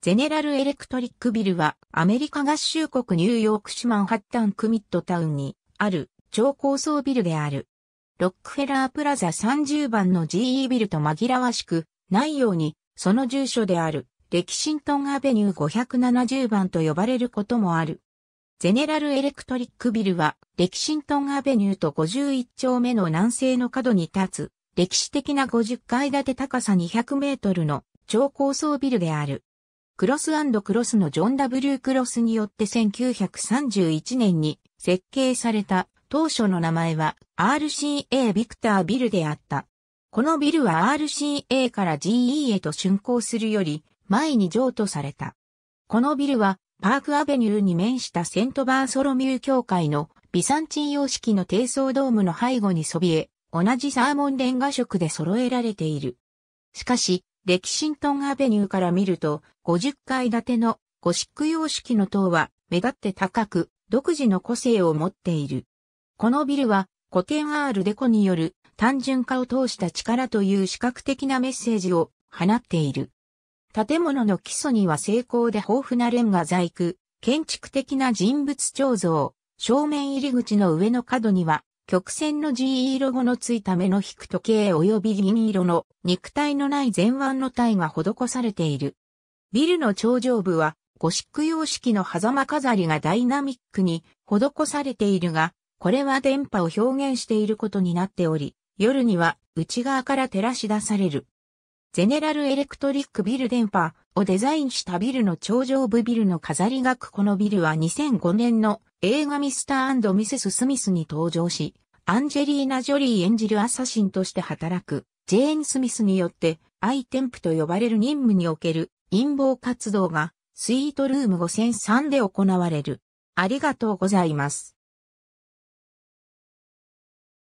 ゼネラルエレクトリックビルはアメリカ合衆国ニューヨーク市マンハッタンクミットタウンにある超高層ビルである。ロックフェラープラザ30番の GE ビルと紛らわしくないようにその住所であるレキシントンアベニュー570番と呼ばれることもある。ゼネラルエレクトリックビルは、レキシントンアベニューと51丁目の南西の角に立つ、歴史的な50階建て高さ200メートルの超高層ビルである。クロスクロスのジョン・ W・ クロスによって1931年に設計された当初の名前は RCA ビクタービルであった。このビルは RCA から GE へと竣工するより前に譲渡された。このビルはパークアベニューに面したセントバーソロミュー教会のビサンチン様式の低層ドームの背後にそびえ、同じサーモンレンガ色で揃えられている。しかし、レキシントンアベニューから見ると、50階建てのゴシック様式の塔は目立って高く、独自の個性を持っている。このビルは古典アールデコによる単純化を通した力という視覚的なメッセージを放っている。建物の基礎には精巧で豊富なレンガ細工、建築的な人物彫像、正面入り口の上の角には曲線の GE ロゴのついた目の引く時計及び銀色の肉体のない前腕の体が施されている。ビルの頂上部はゴシック様式の狭間飾りがダイナミックに施されているが、これは電波を表現していることになっており、夜には内側から照らし出される。ゼネラルエレクトリックビル電波をデザインしたビルの頂上部ビルの飾り額このビルは2005年の映画ミスターミセス・スミスに登場し、アンジェリーナ・ジョリー演じるアサシンとして働く、ジェーン・スミスによって、アイテンプと呼ばれる任務における陰謀活動が、スイートルーム5003で行われる。ありがとうございます。